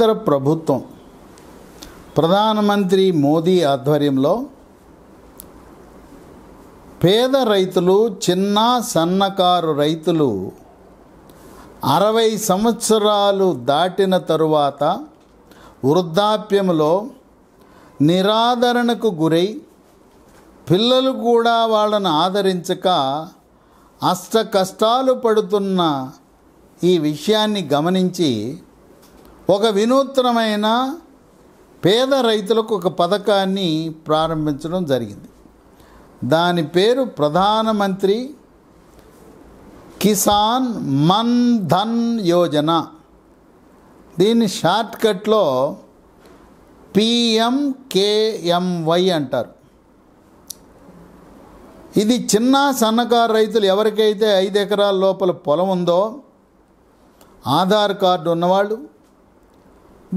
కేంద్ర ప్రభుత్వం ప్రధానమంత్రి మోదీ ఆధ్వర్యంలో పేద రైతులు చిన్న సన్నకారు రైతులు అరవై సంవత్సరాలు దాటిన తరువాత వృద్ధాప్యంలో నిరాదరణకు గురై పిల్లలు కూడా వాళ్ళను ఆదరించక అష్ట కష్టాలు పడుతున్న ఈ విషయాన్ని గమనించి ఒక వినూత్నమైన పేద రైతులకు ఒక పథకాన్ని ప్రారంభించడం జరిగింది దాని పేరు ప్రధానమంత్రి కిసాన్ మన్ ధన్ యోజన దీన్ని షార్ట్కట్లో పిఎంకేఎంవై అంటారు ఇది చిన్న సన్నకారు రైతులు ఎవరికైతే ఐదు ఎకరాల లోపల పొలం ఉందో ఆధార్ కార్డు ఉన్నవాళ్ళు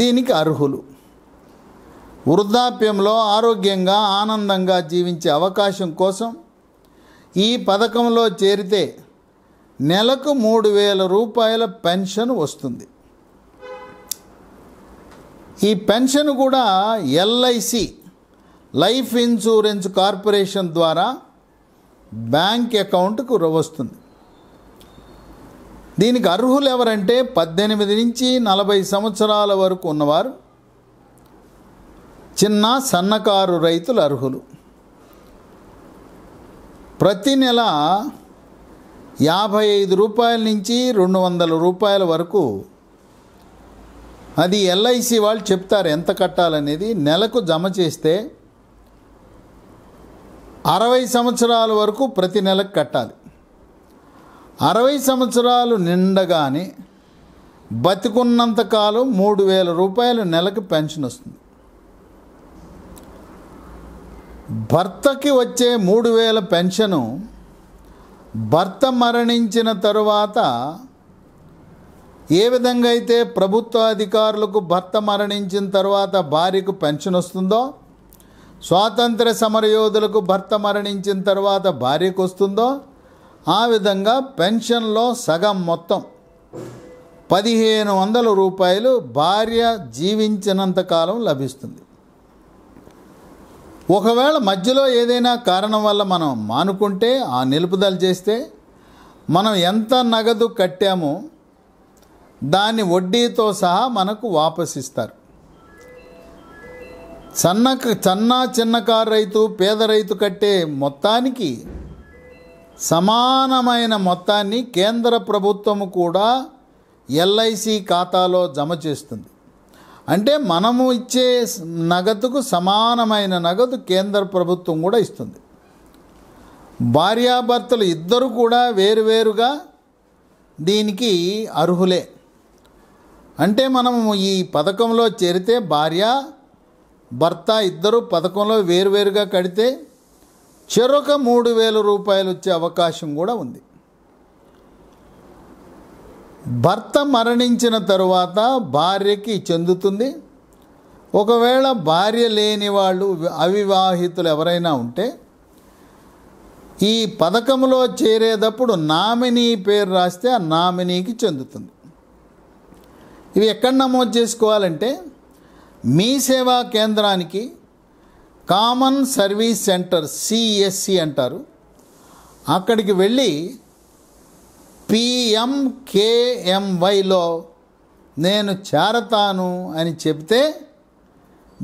దీనికి అర్హులు వృద్ధాప్యంలో ఆరోగ్యంగా ఆనందంగా జీవించే అవకాశం కోసం ఈ పథకంలో చేరితే నెలకు మూడు వేల రూపాయల పెన్షన్ వస్తుంది ఈ పెన్షన్ కూడా ఎల్ఐసి లైఫ్ ఇన్సూరెన్స్ కార్పొరేషన్ ద్వారా బ్యాంక్ అకౌంట్కు వస్తుంది దీనికి అర్హులు ఎవరంటే పద్దెనిమిది నుంచి నలభై సంవత్సరాల వరకు ఉన్నవారు చిన్న సన్నకారు రైతులు అర్హులు ప్రతి నెల యాభై ఐదు రూపాయల నుంచి రెండు వందల రూపాయల వరకు అది ఎల్ఐసి వాళ్ళు చెప్తారు ఎంత కట్టాలనేది నెలకు జమ చేస్తే అరవై సంవత్సరాల వరకు ప్రతి నెలకు కట్టాలి అరవై సంవత్సరాలు నిండగానే బతికున్నంతకాలం మూడు వేల రూపాయలు నెలకు పెన్షన్ వస్తుంది భర్తకి వచ్చే మూడు వేల పెన్షను భర్త మరణించిన తరువాత ఏ విధంగా అయితే ప్రభుత్వ అధికారులకు భర్త మరణించిన తర్వాత భార్యకు పెన్షన్ వస్తుందో స్వాతంత్ర సమరయోధులకు భర్త మరణించిన తర్వాత భార్యకు వస్తుందో ఆ విధంగా పెన్షన్లో సగం మొత్తం పదిహేను వందల రూపాయలు భార్య జీవించినంతకాలం లభిస్తుంది ఒకవేళ మధ్యలో ఏదైనా కారణం వల్ల మనం మానుకుంటే ఆ నిలుపుదల చేస్తే మనం ఎంత నగదు కట్టామో దాన్ని వడ్డీతో సహా మనకు వాపసిస్తారు సన్న సన్నా కారు రైతు పేద రైతు కట్టే మొత్తానికి సమానమైన మొత్తాన్ని కేంద్ర ప్రభుత్వం కూడా ఎల్ఐసి ఖాతాలో జమ చేస్తుంది అంటే మనము ఇచ్చే నగదుకు సమానమైన నగదు కేంద్ర ప్రభుత్వం కూడా ఇస్తుంది భార్యాభర్తలు ఇద్దరు కూడా వేరువేరుగా దీనికి అర్హులే అంటే మనము ఈ పథకంలో చేరితే భార్య భర్త ఇద్దరు పథకంలో వేరువేరుగా కడితే చెరొక మూడు వేల రూపాయలు వచ్చే అవకాశం కూడా ఉంది భర్త మరణించిన తరువాత భార్యకి చెందుతుంది ఒకవేళ భార్య లేని వాళ్ళు అవివాహితులు ఎవరైనా ఉంటే ఈ పథకంలో చేరేటప్పుడు నామినీ పేరు రాస్తే ఆ నామినీకి చెందుతుంది ఇవి ఎక్కడ నమోదు చేసుకోవాలంటే మీ సేవా కేంద్రానికి common service centre CSC e అంటారు అక్కడికి వెళ్ళి పిఎంకేఎంవైలో నేను చేరతాను అని చెప్తే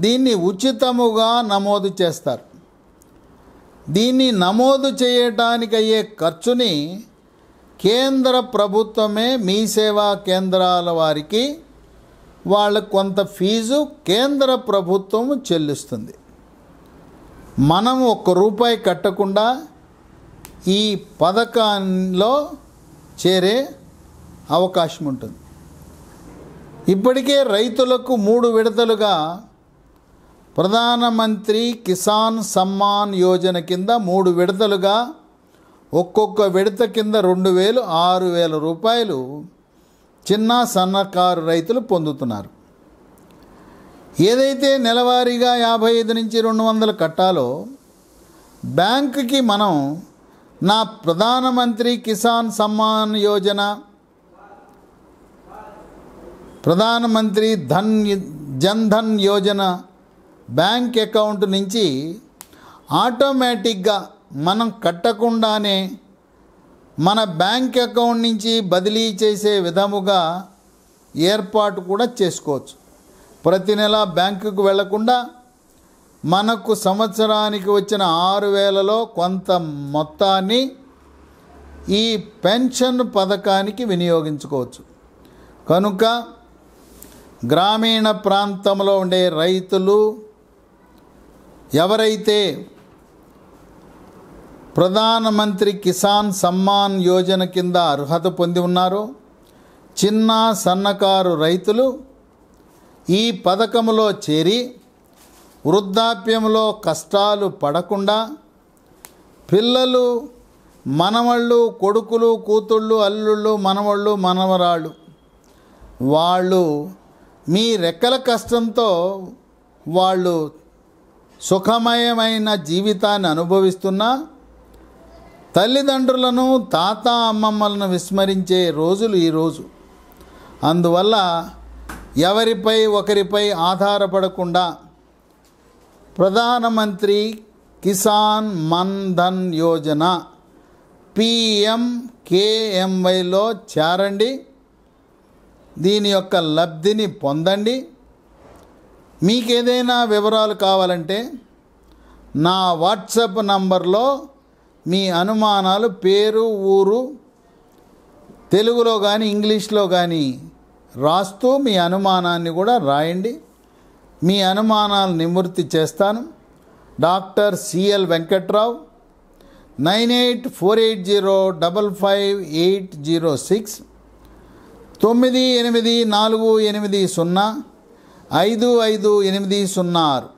దీన్ని ఉచితముగా నమోదు చేస్తారు దీన్ని నమోదు చేయటానికి అయ్యే ఖర్చుని కేంద్ర ప్రభుత్వమే మీ సేవా కేంద్రాల వారికి వాళ్ళకు కొంత ఫీజు కేంద్ర ప్రభుత్వం చెల్లిస్తుంది మనము ఒక్క రూపాయి కట్టకుండా ఈ పథకంలో చేరే అవకాశం ఉంటుంది ఇప్పటికే రైతులకు మూడు విడతలుగా ప్రధానమంత్రి కిసాన్ సమ్మాన్ యోజన కింద మూడు విడతలుగా ఒక్కొక్క విడత కింద రెండు వేలు ఆరు వేల రూపాయలు చిన్న సన్నకారు రైతులు పొందుతున్నారు ఏదైతే నెలవారీగా యాభై ఐదు నుంచి రెండు వందలు కట్టాలో బ్యాంకుకి మనం నా ప్రధానమంత్రి కిసాన్ సమ్మాన్ యోజన ప్రధానమంత్రి ధన్ జన్ధన్ యోజన బ్యాంక్ అకౌంట్ నుంచి ఆటోమేటిక్గా మనం కట్టకుండానే మన బ్యాంక్ అకౌంట్ నుంచి బదిలీ చేసే విధముగా ఏర్పాటు కూడా చేసుకోవచ్చు ప్రతి నెల బ్యాంకుకు వెళ్లకుండా మనకు సంవత్సరానికి వచ్చిన ఆరు వేలలో కొంత మొత్తాన్ని ఈ పెన్షన్ పథకానికి వినియోగించుకోవచ్చు కనుక గ్రామీణ ప్రాంతంలో ఉండే రైతులు ఎవరైతే ప్రధానమంత్రి కిసాన్ సమ్మాన్ యోజన కింద అర్హత పొంది ఉన్నారో చిన్న సన్నకారు రైతులు ఈ పథకంలో చేరి వృద్ధాప్యంలో కష్టాలు పడకుండా పిల్లలు మనవళ్ళు కొడుకులు కూతుళ్ళు అల్లుళ్ళు మనవళ్ళు మనవరాళ్ళు వాళ్ళు మీ రెక్కల కష్టంతో వాళ్ళు సుఖమయమైన జీవితాన్ని అనుభవిస్తున్నా తల్లిదండ్రులను తాత అమ్మమ్మలను విస్మరించే రోజులు ఈరోజు అందువల్ల ఎవరిపై ఒకరిపై ఆధారపడకుండా ప్రధానమంత్రి కిసాన్ మన్ ధన్ యోజన పిఎం కేఎంవైలో చేరండి దీని యొక్క లబ్ధిని పొందండి మీకేదైనా వివరాలు కావాలంటే నా వాట్సప్ నంబర్లో మీ అనుమానాలు పేరు ఊరు తెలుగులో కానీ ఇంగ్లీష్లో కానీ రాస్తూ మీ అనుమానాన్ని కూడా రాయండి మీ అనుమానాలు నివృత్తి చేస్తాను doctor CL Venkatrao nine eight four eight zero double five eight zero six తొమ్మిది ఎనిమిది నాలుగు ఎనిమిది సున్నా ఐదు ఐదు ఎనిమిది సున్నా ఆరు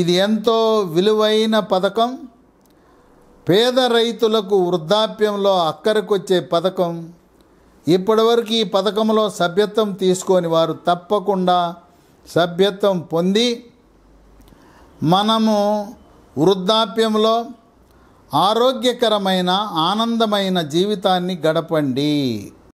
ఇది ఎంతో విలువైన పథకం పేద రైతులకు వృద్ధాప్యంలో అక్కరకొచ్చే పథకం ఇప్పటివరకు ఈ పథకంలో సభ్యత్వం తీసుకొని వారు తప్పకుండా సభ్యత్వం పొంది మనము వృద్ధాప్యంలో ఆరోగ్యకరమైన ఆనందమైన జీవితాన్ని గడపండి